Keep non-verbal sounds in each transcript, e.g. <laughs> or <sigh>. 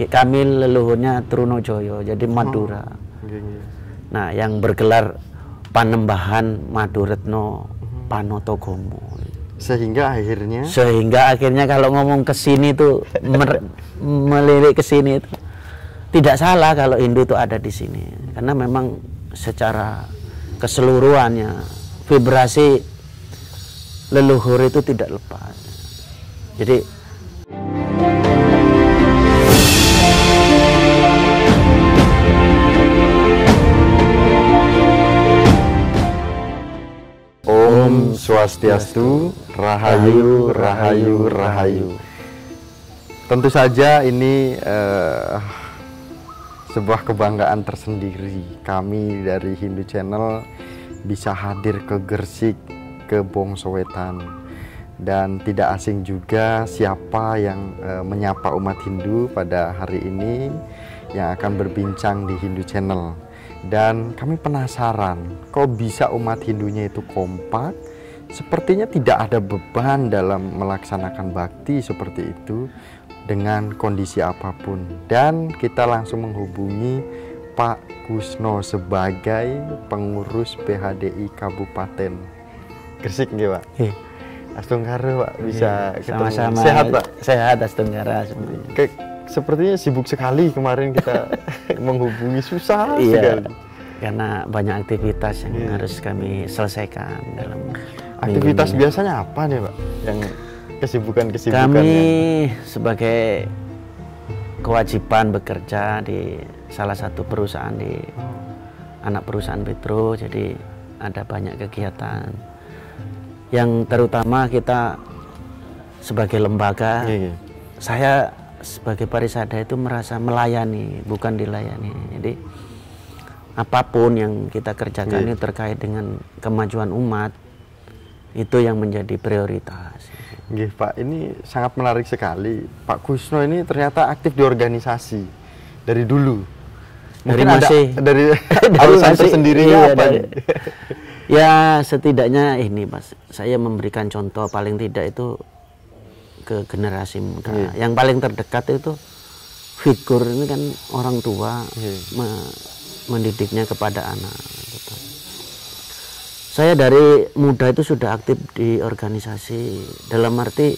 kami leluhurnya Trunojoyo, jadi oh, Madura. Oh, Nah, yang bergelar Panembahan Maduretno mhm. Panotogomo. Sehingga akhirnya Sehingga akhirnya kalau ngomong ke sini tuh melirik ke sini itu tidak salah kalau Hindu itu ada di sini karena memang secara keseluruhannya vibrasi leluhur itu tidak lepas. Jadi Swastiastu, Rahayu, Rahayu, Rahayu. Tentu saja ini uh, sebuah kebanggaan tersendiri kami dari Hindu Channel bisa hadir ke Gersik, ke Bongsowetan dan tidak asing juga siapa yang uh, menyapa umat Hindu pada hari ini yang akan berbincang di Hindu Channel dan kami penasaran kok bisa umat Hindunya itu kompak Sepertinya tidak ada beban dalam melaksanakan bakti seperti itu dengan kondisi apapun. Dan kita langsung menghubungi Pak Kusno sebagai pengurus PHDI Kabupaten Gresik nih Pak. Hei. Astungkara Pak bisa ketemu. Sama -sama sehat Pak. Sehat Astungkara sepertinya. Ke, sepertinya sibuk sekali kemarin kita <laughs> menghubungi susah iya, sekali. Karena banyak aktivitas yang iya. harus kami selesaikan dalam Aktivitas biasanya apa nih Pak? Yang kesibukan-kesibukan Kami yang... sebagai kewajiban bekerja di salah satu perusahaan di anak perusahaan Petro jadi ada banyak kegiatan yang terutama kita sebagai lembaga iya, iya. saya sebagai parisada itu merasa melayani bukan dilayani jadi apapun yang kita kerjakan iya. ini terkait dengan kemajuan umat itu yang menjadi prioritas. Gih, Pak, ini sangat menarik sekali. Pak Kusno ini ternyata aktif di organisasi dari dulu. Mungkin dari masih <laughs> ada, dari dari masih sendiri iya, apa? Dari, <laughs> ya setidaknya ini Mas, saya memberikan contoh paling tidak itu ke generasi muda. Iya. Yang paling terdekat itu figur ini kan orang tua iya. mendidiknya kepada anak. Gitu saya dari muda itu sudah aktif di organisasi dalam arti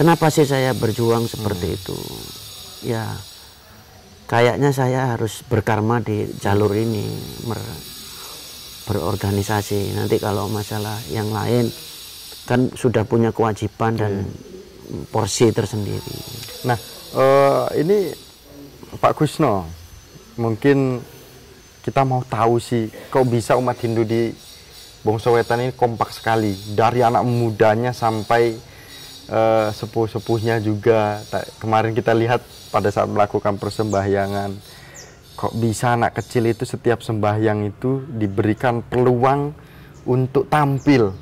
kenapa sih saya berjuang seperti hmm. itu ya kayaknya saya harus berkarma di jalur ini berorganisasi nanti kalau masalah yang lain kan sudah punya kewajiban dan iya. porsi tersendiri nah uh, ini Pak Kusno mungkin kita mau tahu sih kok bisa umat Hindu di bangsa wetan ini kompak sekali dari anak mudanya sampai uh, sepuh-sepuhnya juga kemarin kita lihat pada saat melakukan persembahyangan kok bisa anak kecil itu setiap sembahyang itu diberikan peluang untuk tampil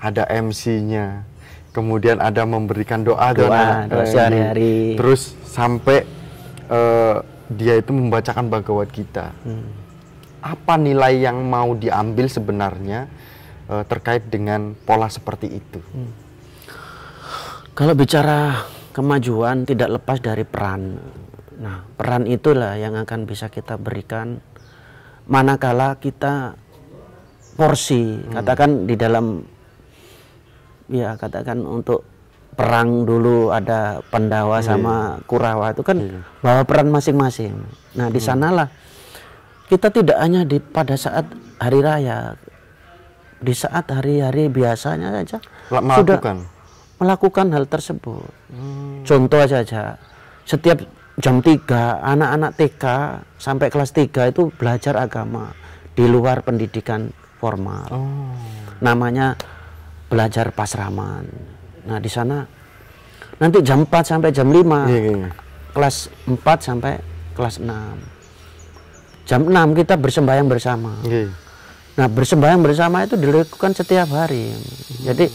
ada MC-nya kemudian ada memberikan doa doa, sehari-hari terus sampai uh, dia itu membacakan bagawat kita. hmm apa nilai yang mau diambil sebenarnya uh, terkait dengan pola seperti itu. Hmm. Kalau bicara kemajuan tidak lepas dari peran. Nah, peran itulah yang akan bisa kita berikan manakala kita porsi, hmm. katakan di dalam ya katakan untuk perang dulu ada Pandawa hmm. sama Kurawa itu kan hmm. bawa peran masing-masing. Nah, di hmm. sanalah hmm kita tidak hanya di pada saat hari raya, di saat hari-hari biasanya saja melakukan sudah melakukan hal tersebut. Hmm. Contoh saja, setiap jam 3 anak-anak TK sampai kelas 3 itu belajar agama di luar pendidikan formal. Oh. Namanya belajar pasraman. Nah, di sana nanti jam 4 sampai jam 5. Yeah, yeah. Kelas 4 sampai kelas 6 jam 6 kita bersembahyang bersama. Yeah. Nah, bersembahyang bersama itu dilakukan setiap hari. Jadi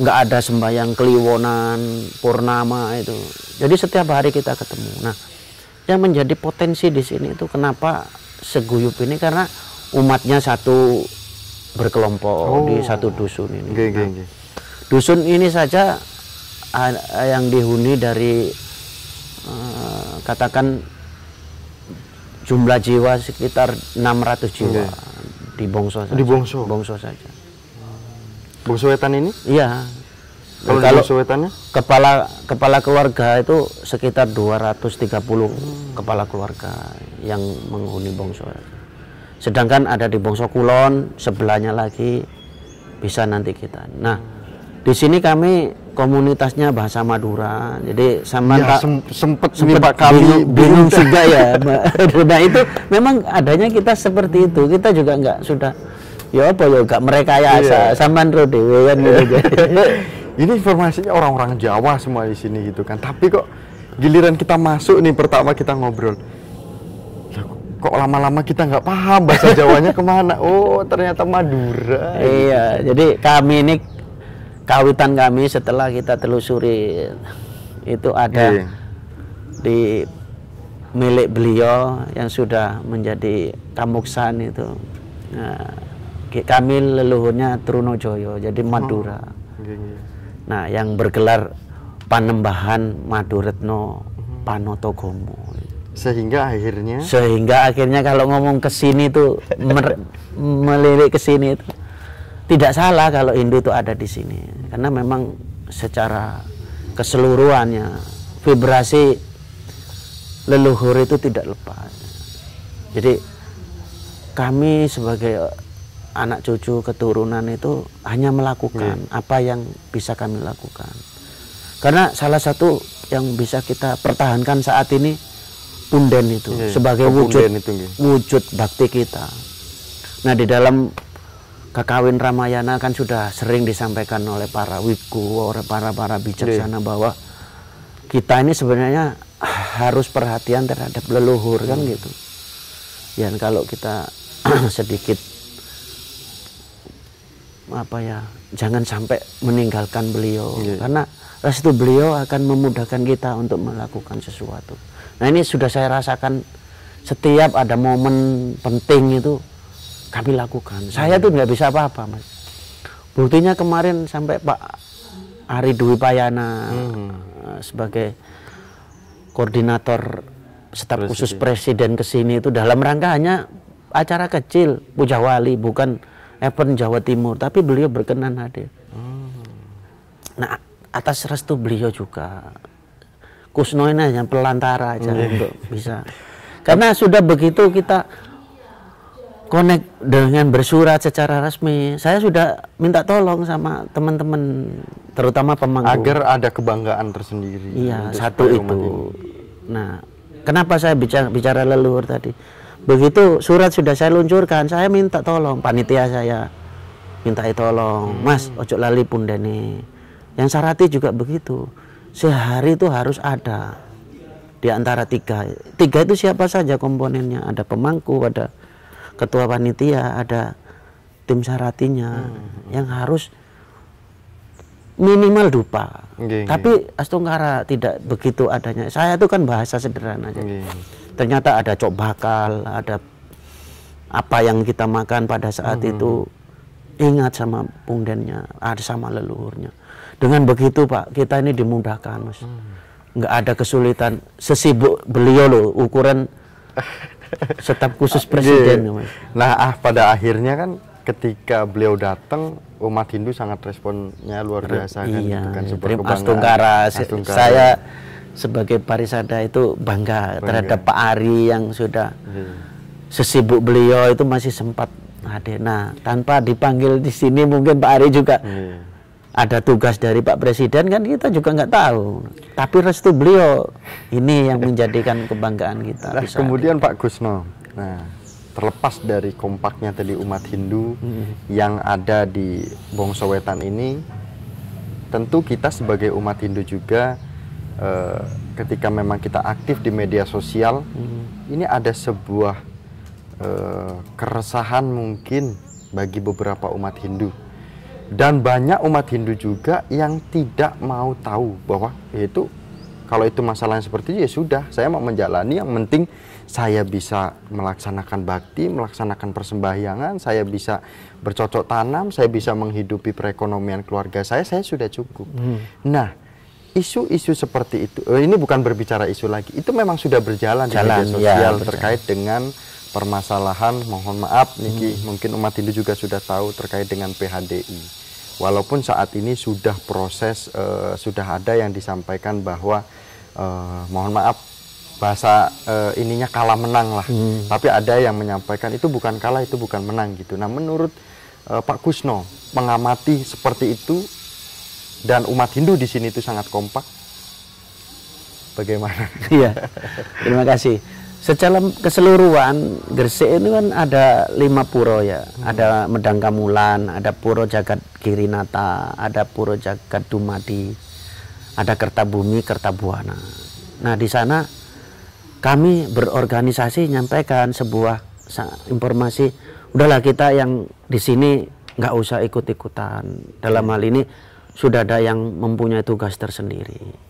nggak ada sembahyang kliwonan, purnama itu. Jadi setiap hari kita ketemu. Nah, yang menjadi potensi di sini itu kenapa seguyup ini karena umatnya satu berkelompok oh. di satu dusun ini. Okay, okay, okay. Dusun ini saja yang dihuni dari eh, katakan jumlah jiwa sekitar 600 jiwa okay. di Bongso saja. Di Bongso. Bongso saja. Bongso Wetan ini? Iya. Kalau, kalau Bongso Wetannya? Kepala kepala keluarga itu sekitar 230 hmm. kepala keluarga yang menghuni Bongso. Sedangkan ada di Bongso Kulon sebelahnya lagi bisa nanti kita. Nah, di sini kami komunitasnya bahasa Madura. Jadi sama ya, sem sempet, sempet kami bingung, bingung juga ya. <laughs> Nah, nah itu memang adanya kita seperti hmm. itu. Kita juga nggak sudah ya apa ya nggak mereka ya yeah. sama dewe kan gitu. <laughs> Ini informasinya orang-orang Jawa semua di sini gitu kan. Tapi kok giliran kita masuk nih pertama kita ngobrol kok lama-lama kita nggak paham bahasa Jawanya kemana oh ternyata Madura iya jadi kami ini kawitan kami setelah kita telusuri itu ada yeah. di milik beliau yang sudah menjadi kamuksan itu nah, kami leluhurnya Trunojoyo jadi Madura oh, yeah, iya. nah yang bergelar Panembahan Maduretno Panotogomo sehingga akhirnya sehingga akhirnya kalau ngomong ke sini tuh melirik ke sini itu tidak salah kalau Hindu itu ada di sini karena memang secara keseluruhannya vibrasi leluhur itu tidak lepas jadi kami sebagai anak cucu keturunan itu hanya melakukan hmm. apa yang bisa kami lakukan karena salah satu yang bisa kita pertahankan saat ini punden itu yeah. sebagai oh, wujud itu, yeah. wujud bakti kita nah di dalam Kakawin Ramayana kan sudah sering disampaikan oleh para wiku, oleh para para bijaksana yeah. bahwa kita ini sebenarnya harus perhatian terhadap leluhur kan hmm. gitu. Ya kalau kita <clears throat> sedikit apa ya, jangan sampai meninggalkan beliau yeah. karena restu beliau akan memudahkan kita untuk melakukan sesuatu. Nah ini sudah saya rasakan setiap ada momen penting itu kami lakukan. Saya tuh nggak bisa apa-apa, Mas. Buktinya kemarin sampai Pak Ari Dwi Payana hmm. Eh, sebagai koordinator staf khusus presiden ke sini itu dalam rangka hanya acara kecil Puja Wali bukan event Jawa Timur, tapi beliau berkenan hadir. Hmm. Nah, atas restu beliau juga Kusnoina yang yang pelantara aja hmm. untuk bisa. Karena sudah begitu kita connect dengan bersurat secara resmi. Saya sudah minta tolong sama teman-teman, terutama pemangku. Agar ada kebanggaan tersendiri. Iya, satu itu. Ini. Nah, kenapa saya bicara, bicara leluhur tadi? Begitu surat sudah saya luncurkan, saya minta tolong panitia saya minta tolong, hmm. Mas, Ojok lali nih. Yang Sarati juga begitu. Sehari itu harus ada di antara tiga. Tiga itu siapa saja komponennya? Ada pemangku, ada ketua panitia ada tim saratinya hmm. yang harus minimal dupa. Gini. Tapi Astungkara tidak begitu adanya. Saya itu kan bahasa sederhana aja. Gini. Ternyata ada cok bakal, ada apa yang kita makan pada saat hmm. itu ingat sama pundennya, ada sama leluhurnya. Dengan begitu Pak, kita ini dimudahkan Mas. Hmm. Nggak ada kesulitan. Sesibuk beliau loh ukuran <laughs> Staf khusus iya. presiden. Nah, ah pada akhirnya kan ketika beliau datang umat Hindu sangat responnya luar biasa kan iya, gitu kan iya. Terima Astungkara. Astungkara. Saya sebagai parisada itu bangga, bangga. terhadap Pak Ari yang sudah iya. sesibuk beliau itu masih sempat hadir. Nah, tanpa dipanggil di sini mungkin Pak Ari juga iya ada tugas dari Pak Presiden kan kita juga nggak tahu. Tapi restu beliau ini yang menjadikan kebanggaan kita. Nah, kemudian Pak Gusno, nah terlepas dari kompaknya tadi umat Hindu hmm. yang ada di Bongsowetan ini, tentu kita sebagai umat Hindu juga eh, ketika memang kita aktif di media sosial, hmm. ini ada sebuah eh, keresahan mungkin bagi beberapa umat Hindu dan banyak umat Hindu juga yang tidak mau tahu bahwa itu kalau itu masalahnya seperti itu ya sudah, saya mau menjalani yang penting saya bisa melaksanakan bakti, melaksanakan persembahyangan, saya bisa bercocok tanam, saya bisa menghidupi perekonomian keluarga saya, saya sudah cukup. Hmm. Nah, isu-isu seperti itu, eh, ini bukan berbicara isu lagi, itu memang sudah berjalan Jalan, di media ya, sosial ya, terkait dengan permasalahan mohon maaf Niki hmm. mungkin umat Hindu juga sudah tahu terkait dengan PHDI. Walaupun saat ini sudah proses uh, sudah ada yang disampaikan bahwa uh, mohon maaf bahasa uh, ininya kalah menang lah. Hmm. Tapi ada yang menyampaikan itu bukan kalah itu bukan menang gitu. Nah menurut uh, Pak Kusno mengamati seperti itu dan umat Hindu di sini itu sangat kompak. Bagaimana? Iya. Terima kasih. Secara keseluruhan Gresik ini kan ada lima puro ya. Hmm. Ada Medang Kamulan, ada Puro Jagat Girinata, ada Puro Jagat Dumadi, ada Kertabumi, Kertabuana. Nah di sana kami berorganisasi nyampaikan sebuah informasi. Udahlah kita yang di sini nggak usah ikut-ikutan. Dalam hmm. hal ini sudah ada yang mempunyai tugas tersendiri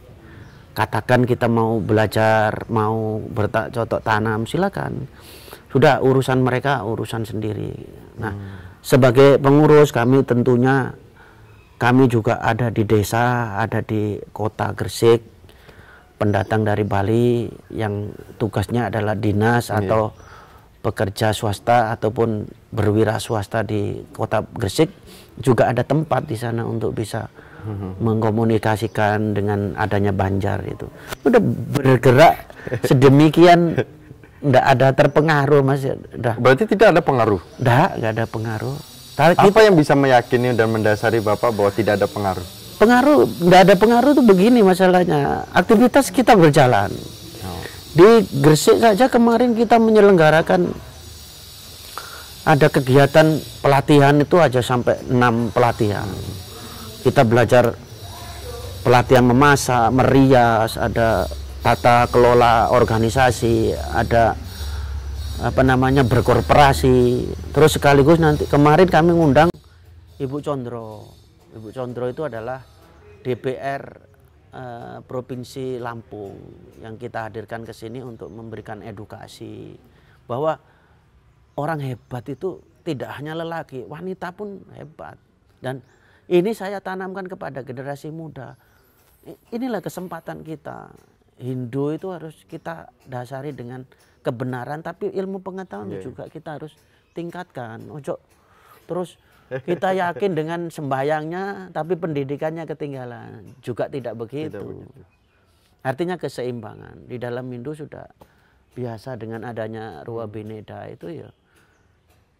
katakan kita mau belajar mau bertak tanam silakan sudah urusan mereka urusan sendiri nah hmm. sebagai pengurus kami tentunya kami juga ada di desa ada di kota Gresik pendatang dari Bali yang tugasnya adalah dinas hmm. atau pekerja swasta ataupun berwira swasta di kota Gresik juga ada tempat di sana untuk bisa mengkomunikasikan dengan adanya Banjar itu udah bergerak sedemikian tidak ada terpengaruh mas udah. berarti tidak ada pengaruh tidak nggak ada pengaruh Tapi apa kita, yang bisa meyakini dan mendasari bapak bahwa tidak ada pengaruh pengaruh tidak ada pengaruh itu begini masalahnya aktivitas kita berjalan oh. di Gresik saja kemarin kita menyelenggarakan ada kegiatan pelatihan itu aja sampai enam pelatihan hmm kita belajar pelatihan memasak, merias, ada tata kelola organisasi, ada apa namanya berkorporasi. Terus sekaligus nanti kemarin kami ngundang Ibu Condro. Ibu Condro itu adalah DPR eh, Provinsi Lampung yang kita hadirkan ke sini untuk memberikan edukasi bahwa orang hebat itu tidak hanya lelaki, wanita pun hebat. Dan ini saya tanamkan kepada generasi muda. Inilah kesempatan kita. Hindu itu harus kita dasari dengan kebenaran tapi ilmu pengetahuan yeah. Iya. juga kita harus tingkatkan. Ojo terus kita yakin dengan sembayangnya tapi pendidikannya ketinggalan. Juga tidak begitu. Tidak begitu. Artinya keseimbangan. Di dalam Hindu sudah biasa dengan adanya ruwa hmm. bineda itu ya.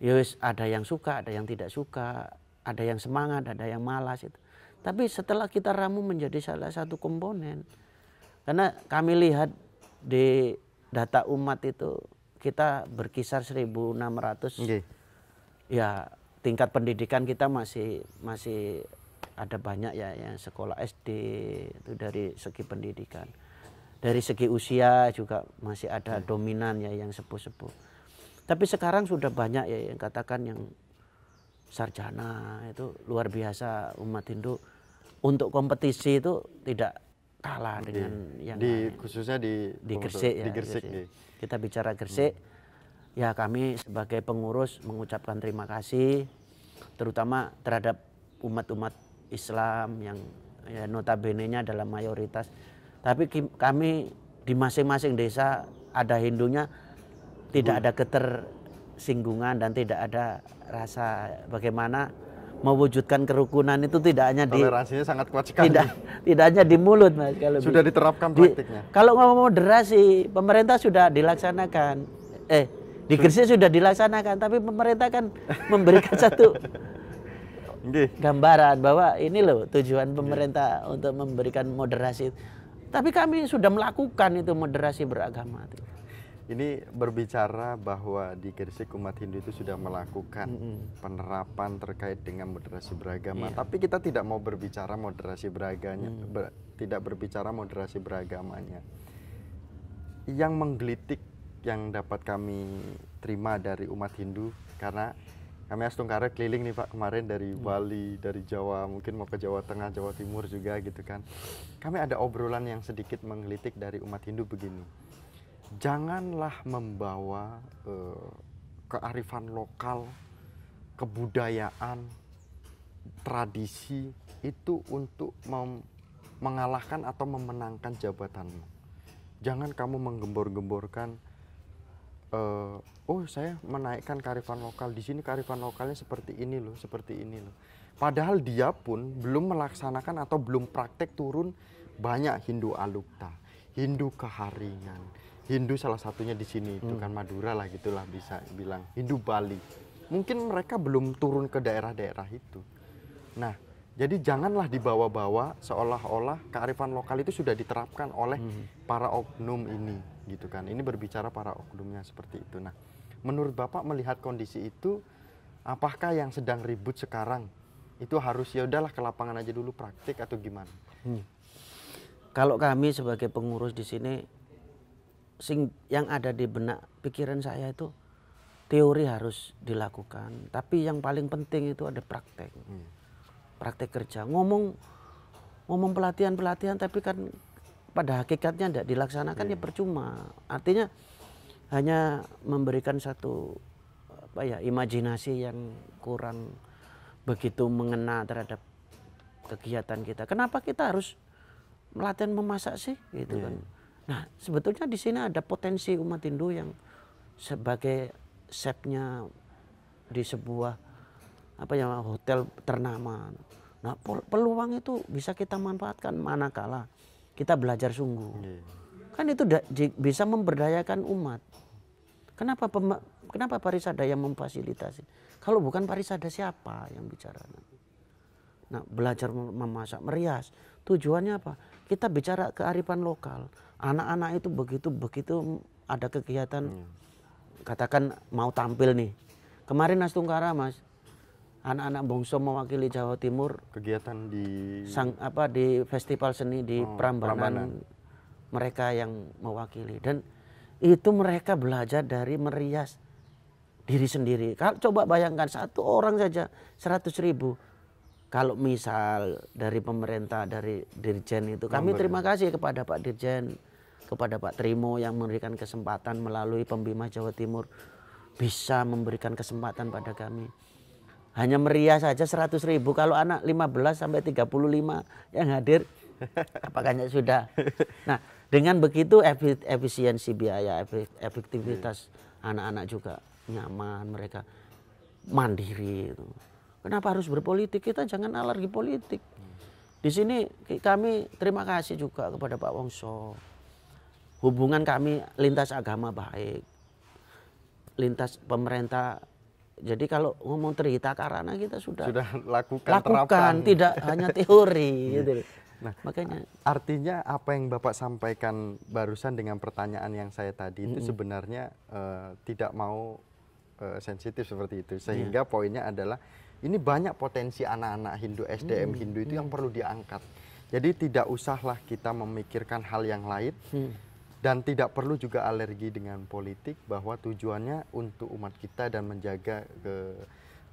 Yus ya ada yang suka, ada yang tidak suka, ada yang semangat, ada yang malas itu. Tapi setelah kita ramu menjadi salah satu komponen. Karena kami lihat di data umat itu kita berkisar 1600. Okay. Iya. Ya, tingkat pendidikan kita masih masih ada banyak ya yang sekolah SD itu dari segi pendidikan. Dari segi usia juga masih ada dominan ya yang sepuh-sepuh. Tapi sekarang sudah banyak ya yang katakan yang sarjana itu luar biasa umat Hindu untuk kompetisi itu tidak kalah di, dengan yang di, lain. khususnya di di Gresik ya. Di Gersik. Kita bicara hmm. Gresik. Hmm. Ya kami sebagai pengurus mengucapkan terima kasih terutama terhadap umat-umat Islam yang ya, notabene-nya adalah mayoritas. Tapi kami di masing-masing desa ada Hindunya tidak hmm. ada keter singgungan dan tidak ada rasa bagaimana mewujudkan kerukunan itu tidak hanya di toleransinya sangat kuat sekali. Tidak tidak hanya di mulut Mas kalau sudah diterapkan praktiknya. Di, kalau ngomong moderasi, pemerintah sudah dilaksanakan. Eh, di Gresik sudah dilaksanakan, tapi pemerintah kan memberikan <laughs> satu gambaran bahwa ini loh tujuan pemerintah untuk memberikan moderasi. Tapi kami sudah melakukan itu moderasi beragama ini berbicara bahwa di Gresik umat Hindu itu sudah melakukan mm -hmm. penerapan terkait dengan moderasi beragama. Yeah. Tapi kita tidak mau berbicara moderasi beragamanya, mm. ber, tidak berbicara moderasi beragamanya. Yang menggelitik yang dapat kami terima dari umat Hindu karena kami Astungkara keliling nih Pak kemarin dari hmm. Bali, dari Jawa, mungkin mau ke Jawa Tengah, Jawa Timur juga gitu kan. Kami ada obrolan yang sedikit menggelitik dari umat Hindu begini janganlah membawa eh, kearifan lokal, kebudayaan, tradisi itu untuk mengalahkan atau memenangkan jabatanmu. Jangan kamu menggembor-gemborkan uh, oh saya menaikkan kearifan lokal di sini kearifan lokalnya seperti ini loh seperti ini loh padahal dia pun belum melaksanakan atau belum praktek turun banyak Hindu alukta Hindu keharingan Hindu salah satunya di sini itu hmm. kan Madura lah gitulah bisa bilang Hindu Bali mungkin mereka belum turun ke daerah-daerah itu nah jadi janganlah dibawa-bawa seolah-olah kearifan lokal itu sudah diterapkan oleh hmm. para oknum ini gitu kan ini berbicara para oknumnya seperti itu nah menurut bapak melihat kondisi itu apakah yang sedang ribut sekarang itu harus ya udahlah ke lapangan aja dulu praktik atau gimana hmm. kalau kami sebagai pengurus di sini sing yang ada di benak pikiran saya itu teori harus dilakukan, tapi yang paling penting itu ada praktek. Hmm. Praktek kerja. Ngomong ngomong pelatihan-pelatihan tapi kan pada hakikatnya tidak dilaksanakan ya iya. percuma. Artinya hanya memberikan satu apa ya imajinasi yang kurang begitu mengena terhadap kegiatan kita. Kenapa kita harus melatih memasak sih gitu yeah. kan? Nah, sebetulnya di sini ada potensi umat Hindu yang sebagai chefnya di sebuah apa ya hotel ternama. Nah, peluang itu bisa kita manfaatkan manakala kita belajar sungguh. Iya. Kan itu bisa memberdayakan umat. Kenapa kenapa parisada yang memfasilitasi? Kalau bukan parisada siapa yang bicara? Nah, belajar memasak, merias. Tujuannya apa? Kita bicara kearifan lokal anak-anak itu begitu begitu ada kegiatan hmm. katakan mau tampil nih kemarin Nastungkara mas anak-anak bongso mewakili Jawa Timur kegiatan di sang apa di festival seni di oh, Prambanan, Prambanan mereka yang mewakili dan itu mereka belajar dari merias diri sendiri kalau coba bayangkan satu orang saja seratus ribu kalau misal dari pemerintah dari dirjen itu kami terima kasih kepada Pak Dirjen kepada Pak Trimo yang memberikan kesempatan melalui Pembima Jawa Timur bisa memberikan kesempatan pada kami. Hanya meriah saja 100 ribu. Kalau anak 15 sampai 35 yang hadir, <laughs> apakahnya sudah. Nah, dengan begitu efisiensi biaya, efektivitas anak-anak juga nyaman mereka mandiri Kenapa harus berpolitik? Kita jangan alergi politik. Di sini kami terima kasih juga kepada Pak Wongso hubungan kami lintas agama baik, lintas pemerintah. Jadi kalau ngomong cerita karena kita sudah sudah lakukan, lakukan tidak hanya teori. <laughs> Iya. gitu. Nah, makanya artinya apa yang Bapak sampaikan barusan dengan pertanyaan yang saya tadi mm -hmm. itu sebenarnya uh, tidak mau uh, sensitif seperti itu. Iya. Sehingga yeah. poinnya adalah ini banyak potensi anak-anak Hindu SDM hmm. Hindu itu hmm. yang perlu diangkat. Jadi tidak usahlah kita memikirkan hal yang lain. Hmm dan tidak perlu juga alergi dengan politik bahwa tujuannya untuk umat kita dan menjaga ke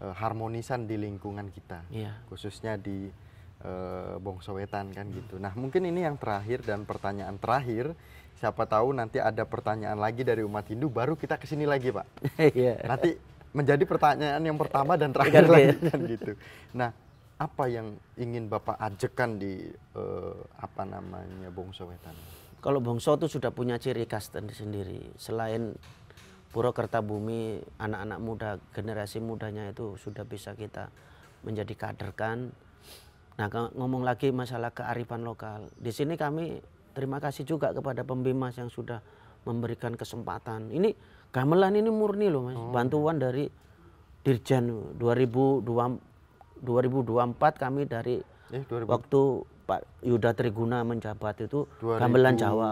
eh, harmonisan di lingkungan kita yeah. khususnya di eh, Bongsowetan kan gitu. Nah mungkin ini yang terakhir dan pertanyaan terakhir siapa tahu nanti ada pertanyaan lagi dari umat Hindu baru kita kesini lagi pak. <laughs> yeah. Nanti menjadi pertanyaan yang pertama dan iya, terakhir lagi iya. kan gitu. Nah apa yang ingin bapak ajekan di eh, apa namanya Bongsowetan? Kalau Bongso itu sudah punya ciri khas sendiri. Selain Purwokerta Bumi, anak-anak muda, generasi mudanya itu sudah bisa kita menjadi kaderkan. Nah, ngomong lagi masalah kearifan lokal. Di sini kami terima kasih juga kepada Pembimas yang sudah memberikan kesempatan. Ini gamelan ini murni loh, Mas. Oh. Bantuan dari Dirjen 2024 kami dari eh, waktu Pak Yuda Triguna menjabat itu 2000, gamelan Jawa.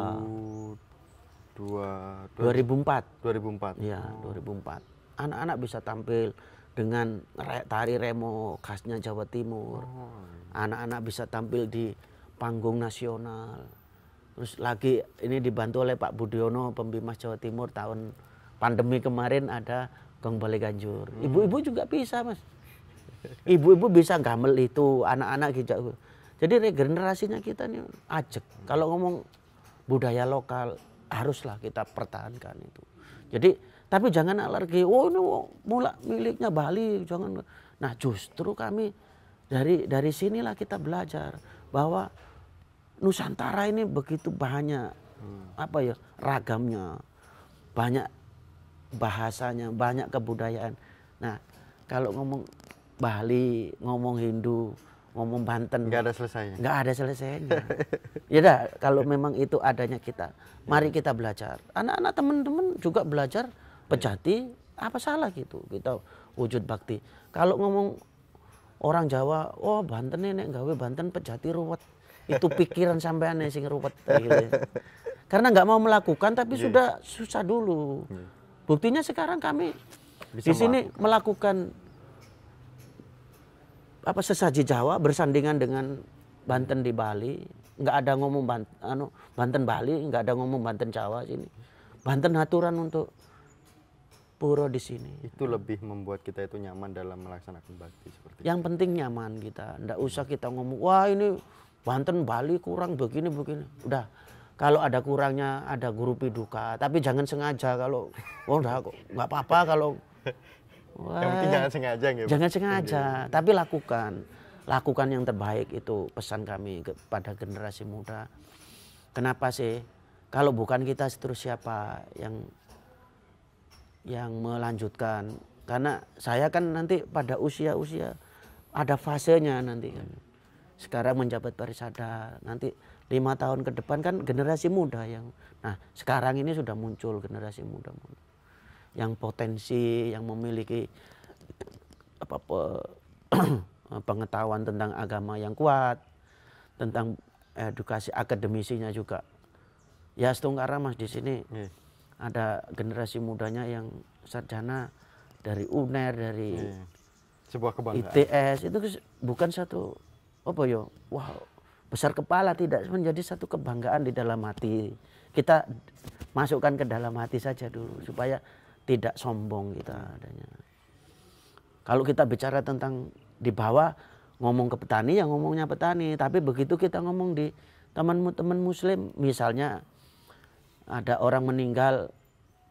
Dua, 2004. 2004. Iya, oh. 2004. Anak-anak bisa tampil dengan tari remo khasnya Jawa Timur. Oh. Anak-anak oh. bisa tampil di panggung nasional. Terus lagi ini dibantu oleh Pak Budiono Pembimas Jawa Timur tahun pandemi kemarin ada Gong Balai Ganjur. Hmm. Ibu-ibu hmm. juga bisa, Mas. Ibu-ibu bisa gamel itu, anak-anak gitu. Jadi regenerasinya kita nih ajek. Kalau ngomong budaya lokal haruslah kita pertahankan itu. Jadi tapi jangan alergi. Oh ini mula miliknya Bali, jangan. Nah justru kami dari dari sinilah kita belajar bahwa Nusantara ini begitu banyak hmm. apa ya ragamnya, banyak bahasanya, banyak kebudayaan. Nah kalau ngomong Bali, ngomong Hindu, ngomong Banten. Nggak ada selesainya. Nggak ada selesainya. <laughs> ya dah, kalau memang itu adanya kita, mari kita belajar. Anak-anak teman-teman juga belajar pejati, apa salah gitu kita gitu. wujud bakti. Kalau ngomong orang Jawa, oh Banten nenek gawe Banten pejati ruwet. Itu <laughs> pikiran sampean sing ruwet gitu. Karena nggak mau melakukan tapi yeah. sudah susah dulu. Yeah. Buktinya sekarang kami Bisa di sini melakukan, melakukan apa sesaji Jawa bersandingan dengan Banten di Bali, nggak ada ngomong Banten, anu, Banten Bali, nggak ada ngomong Banten Jawa sini. Banten aturan untuk puro di sini. Itu lebih membuat kita itu nyaman dalam melaksanakan bakti seperti Yang itu. penting nyaman kita, nggak usah kita ngomong, wah ini Banten Bali kurang begini begini. Udah, kalau ada kurangnya ada guru piduka tapi jangan sengaja kalau oh udah kok nggak apa-apa kalau yang penting jangan sengaja gitu. Jangan iya. sengaja, tapi lakukan. Lakukan yang terbaik itu pesan kami kepada generasi muda. Kenapa sih? Kalau bukan kita terus siapa yang yang melanjutkan? Karena saya kan nanti pada usia-usia ada fasenya nanti kan. Sekarang menjabat parisada, nanti lima tahun ke depan kan generasi muda yang nah sekarang ini sudah muncul generasi muda. -muda yang potensi, yang memiliki apa, apa <clears throat> pengetahuan tentang agama yang kuat, tentang edukasi akademisinya juga. Ya setungkara mas di sini yeah. ada generasi mudanya yang sarjana dari UNER, dari yeah. sebuah kebanggaan. ITS itu bukan satu apa yo, ya, wow besar kepala tidak menjadi satu kebanggaan di dalam hati. Kita masukkan ke dalam hati saja dulu supaya tidak sombong kita hmm. adanya. Kalau kita bicara tentang di bawah ngomong ke petani ya ngomongnya petani, tapi begitu kita ngomong di teman-teman muslim misalnya ada orang meninggal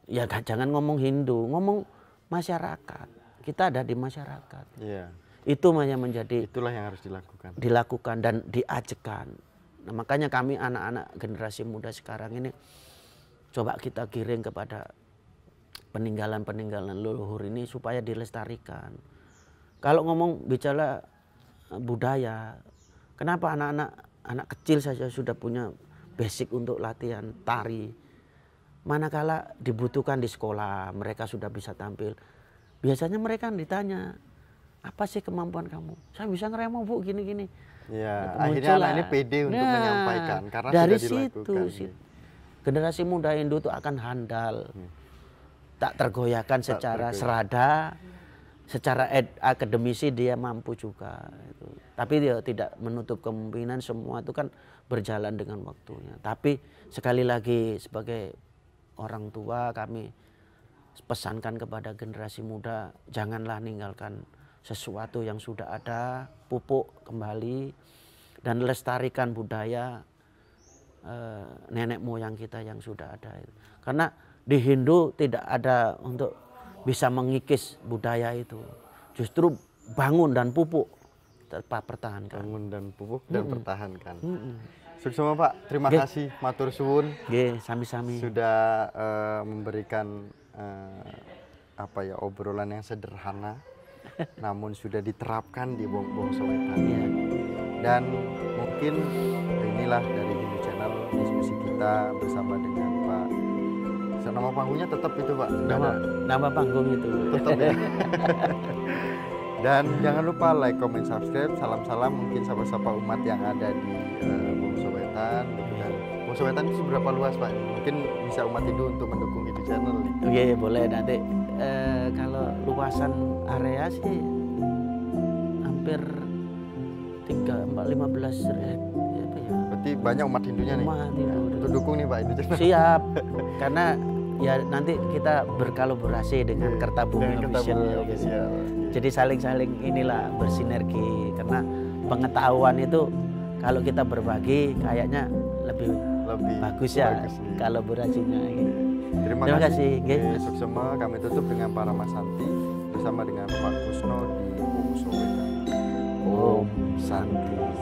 ya jangan ngomong Hindu, ngomong masyarakat. Kita ada di masyarakat. Yeah. Itu yang menjadi itulah yang harus dilakukan. Dilakukan dan diajekan. Nah, makanya kami anak-anak generasi muda sekarang ini coba kita kirim kepada peninggalan-peninggalan leluhur ini supaya dilestarikan. Kalau ngomong bicara eh, budaya, kenapa anak-anak anak kecil saja sudah punya basic untuk latihan tari? Manakala dibutuhkan di sekolah, mereka sudah bisa tampil. Biasanya mereka ditanya, apa sih kemampuan kamu? Saya bisa ngeremo bu gini-gini. Ya, nah, akhirnya anak ini pede untuk nah, menyampaikan karena dari sudah dilakukan. situ, ya. situ generasi muda Indo itu akan handal. Hmm tak tergoyahkan secara tergoyah. serada, secara ed, akademisi dia mampu juga. Itu. Tapi dia tidak menutup kemungkinan semua itu kan berjalan dengan waktunya. Tapi sekali lagi sebagai orang tua kami pesankan kepada generasi muda janganlah ninggalkan sesuatu yang sudah ada, pupuk kembali dan lestarikan budaya e, nenek moyang kita yang sudah ada. Karena di Hindu tidak ada untuk bisa mengikis budaya itu. Justru bangun dan pupuk Pak pertahankan. Bangun dan pupuk mm -mm. dan pertahankan. Mm -mm. Pak, terima Gek. kasih matur suwun. Nggih, sami-sami. Sudah uh, memberikan uh, apa ya obrolan yang sederhana <laughs> namun sudah diterapkan di Bongbong Sowetan. Yeah. Dan mungkin inilah dari Hindu Channel diskusi kita bersama dengan Nama panggungnya tetap itu Pak. Nama nama panggung itu. Tetap ya. <laughs> Dan jangan lupa like, comment, subscribe. Salam-salam mungkin sapa-sapa umat yang ada di uh, eh, Bungsuwetan. Dan gitu Bungsuwetan itu seberapa luas Pak? Mungkin bisa umat itu untuk mendukung itu channel. Iya, okay, ya, boleh nanti. Uh, kalau luasan area sih hampir tiga empat lima belas ya, berarti banyak umat Hindunya nih iya, Hindu, untuk dukung nih Pak itu siap <laughs> karena ya nanti kita berkolaborasi dengan iya, Kertabumi Official. Gitu. Ya. Jadi saling-saling inilah bersinergi karena pengetahuan itu kalau kita berbagi kayaknya lebih lebih bagus ya ya. kolaborasinya. Iya. Terima, Terima kasih. kasih. Iya, semua kami tutup dengan para Mas Santi bersama dengan Pak Kusno di Om Santi.